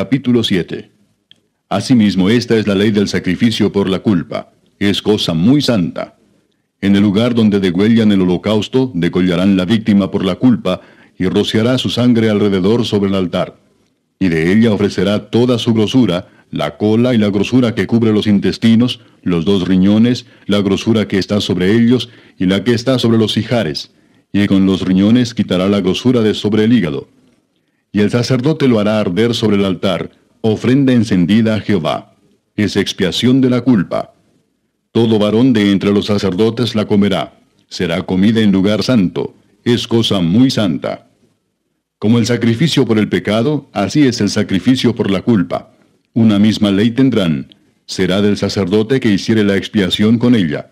Capítulo 7. Asimismo, esta es la ley del sacrificio por la culpa. Es cosa muy santa. En el lugar donde degüellan el holocausto, degollarán la víctima por la culpa, y rociará su sangre alrededor sobre el altar. Y de ella ofrecerá toda su grosura, la cola y la grosura que cubre los intestinos, los dos riñones, la grosura que está sobre ellos y la que está sobre los hijares, y con los riñones quitará la grosura de sobre el hígado y el sacerdote lo hará arder sobre el altar, ofrenda encendida a Jehová. Es expiación de la culpa. Todo varón de entre los sacerdotes la comerá. Será comida en lugar santo. Es cosa muy santa. Como el sacrificio por el pecado, así es el sacrificio por la culpa. Una misma ley tendrán. Será del sacerdote que hiciere la expiación con ella.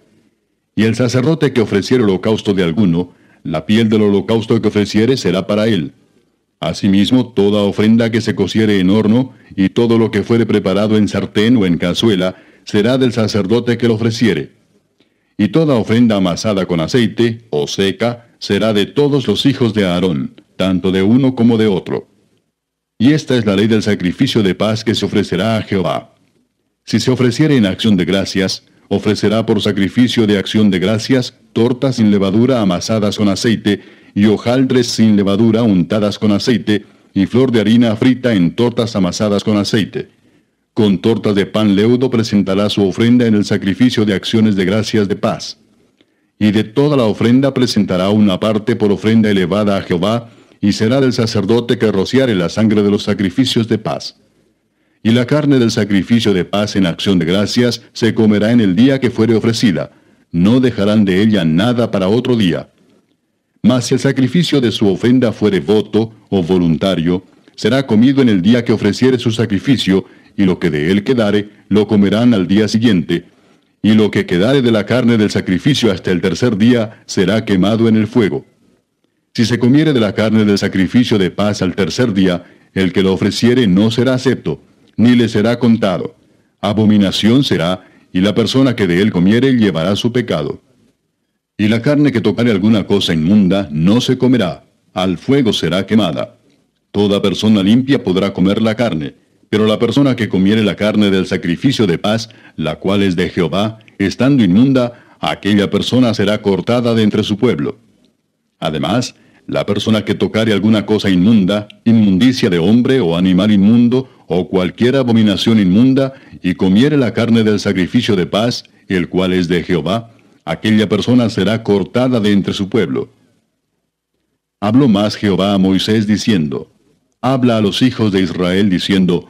Y el sacerdote que ofreciere holocausto de alguno, la piel del holocausto que ofreciere será para él Asimismo, toda ofrenda que se cociere en horno y todo lo que fuere preparado en sartén o en cazuela será del sacerdote que lo ofreciere. Y toda ofrenda amasada con aceite o seca será de todos los hijos de Aarón, tanto de uno como de otro. Y esta es la ley del sacrificio de paz que se ofrecerá a Jehová. Si se ofreciere en acción de gracias, ofrecerá por sacrificio de acción de gracias tortas sin levadura amasadas con aceite, y hojaldres sin levadura untadas con aceite, y flor de harina frita en tortas amasadas con aceite. Con tortas de pan leudo presentará su ofrenda en el sacrificio de acciones de gracias de paz. Y de toda la ofrenda presentará una parte por ofrenda elevada a Jehová, y será del sacerdote que rociare la sangre de los sacrificios de paz. Y la carne del sacrificio de paz en acción de gracias se comerá en el día que fuere ofrecida. No dejarán de ella nada para otro día mas si el sacrificio de su ofenda fuere voto o voluntario, será comido en el día que ofreciere su sacrificio, y lo que de él quedare, lo comerán al día siguiente, y lo que quedare de la carne del sacrificio hasta el tercer día será quemado en el fuego. Si se comiere de la carne del sacrificio de paz al tercer día, el que lo ofreciere no será acepto, ni le será contado. Abominación será, y la persona que de él comiere llevará su pecado. Y la carne que tocare alguna cosa inmunda no se comerá, al fuego será quemada. Toda persona limpia podrá comer la carne, pero la persona que comiere la carne del sacrificio de paz, la cual es de Jehová, estando inmunda, aquella persona será cortada de entre su pueblo. Además, la persona que tocare alguna cosa inmunda, inmundicia de hombre o animal inmundo, o cualquier abominación inmunda, y comiere la carne del sacrificio de paz, el cual es de Jehová, aquella persona será cortada de entre su pueblo. Habló más Jehová a Moisés diciendo, Habla a los hijos de Israel diciendo,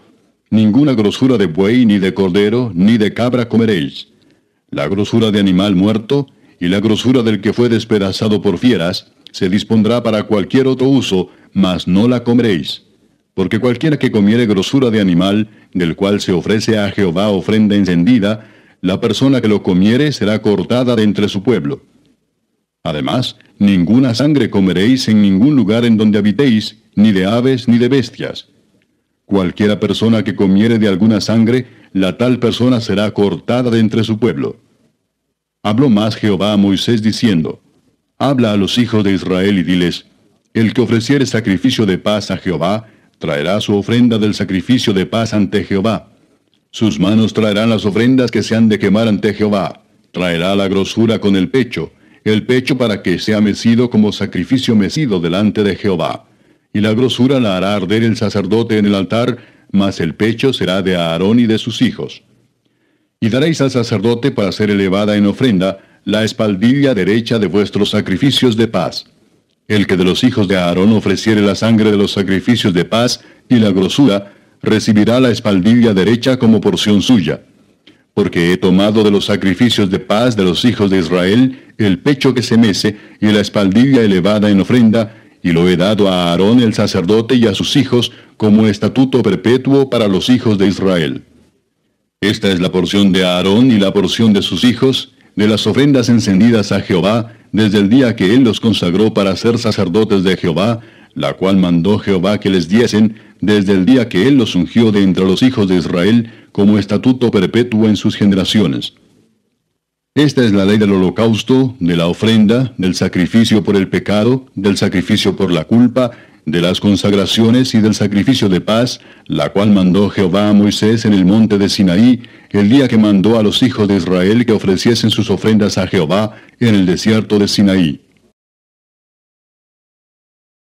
Ninguna grosura de buey, ni de cordero, ni de cabra comeréis. La grosura de animal muerto, y la grosura del que fue despedazado por fieras, se dispondrá para cualquier otro uso, mas no la comeréis. Porque cualquiera que comiere grosura de animal, del cual se ofrece a Jehová ofrenda encendida, la persona que lo comiere será cortada de entre su pueblo. Además, ninguna sangre comeréis en ningún lugar en donde habitéis, ni de aves ni de bestias. Cualquiera persona que comiere de alguna sangre, la tal persona será cortada de entre su pueblo. Habló más Jehová a Moisés diciendo, Habla a los hijos de Israel y diles, El que ofreciere sacrificio de paz a Jehová, traerá su ofrenda del sacrificio de paz ante Jehová sus manos traerán las ofrendas que se han de quemar ante Jehová. Traerá la grosura con el pecho, el pecho para que sea mecido como sacrificio mecido delante de Jehová. Y la grosura la hará arder el sacerdote en el altar, mas el pecho será de Aarón y de sus hijos. Y daréis al sacerdote para ser elevada en ofrenda la espaldilla derecha de vuestros sacrificios de paz. El que de los hijos de Aarón ofreciere la sangre de los sacrificios de paz y la grosura, recibirá la espaldilla derecha como porción suya. Porque he tomado de los sacrificios de paz de los hijos de Israel el pecho que se mece y la espaldilla elevada en ofrenda, y lo he dado a Aarón el sacerdote y a sus hijos como estatuto perpetuo para los hijos de Israel. Esta es la porción de Aarón y la porción de sus hijos, de las ofrendas encendidas a Jehová, desde el día que él los consagró para ser sacerdotes de Jehová, la cual mandó Jehová que les diesen desde el día que Él los ungió de entre los hijos de Israel como estatuto perpetuo en sus generaciones. Esta es la ley del holocausto, de la ofrenda, del sacrificio por el pecado, del sacrificio por la culpa, de las consagraciones y del sacrificio de paz, la cual mandó Jehová a Moisés en el monte de Sinaí, el día que mandó a los hijos de Israel que ofreciesen sus ofrendas a Jehová en el desierto de Sinaí.